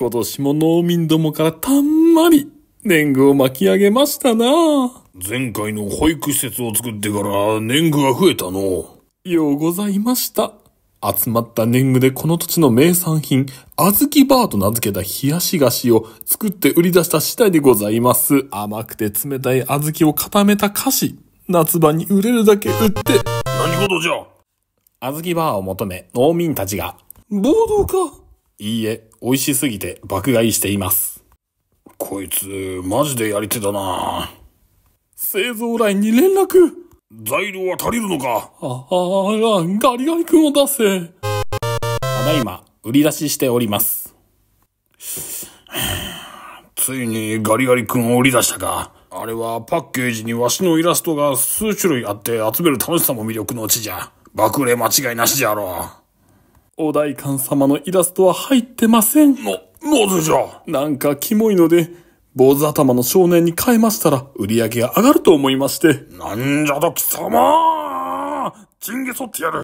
今年も農民どもからたんまり年貢を巻き上げましたな前回の保育施設を作ってから年貢が増えたの。ようございました。集まった年貢でこの土地の名産品、小豆バーと名付けた冷やし菓子を作って売り出した次第でございます。甘くて冷たい小豆を固めた菓子、夏場に売れるだけ売って。何事じゃ小豆バーを求め、農民たちが。暴動かいいえ、美味しすぎて爆買いしています。こいつ、マジでやり手だな製造ラインに連絡材料は足りるのかあ、あ、ガリガリ君を出せ。ただいま、売り出ししております。ついにガリガリ君を売り出したか。あれはパッケージにわしのイラストが数種類あって集める楽しさも魅力のうちじゃ。爆売れ間違いなしじゃろう。お代官様のイラストは入ってません。の、なぜじゃなんかキモいので、坊主頭の少年に変えましたら売り上げが上がると思いまして。なんじゃと貴様チンゲそってやる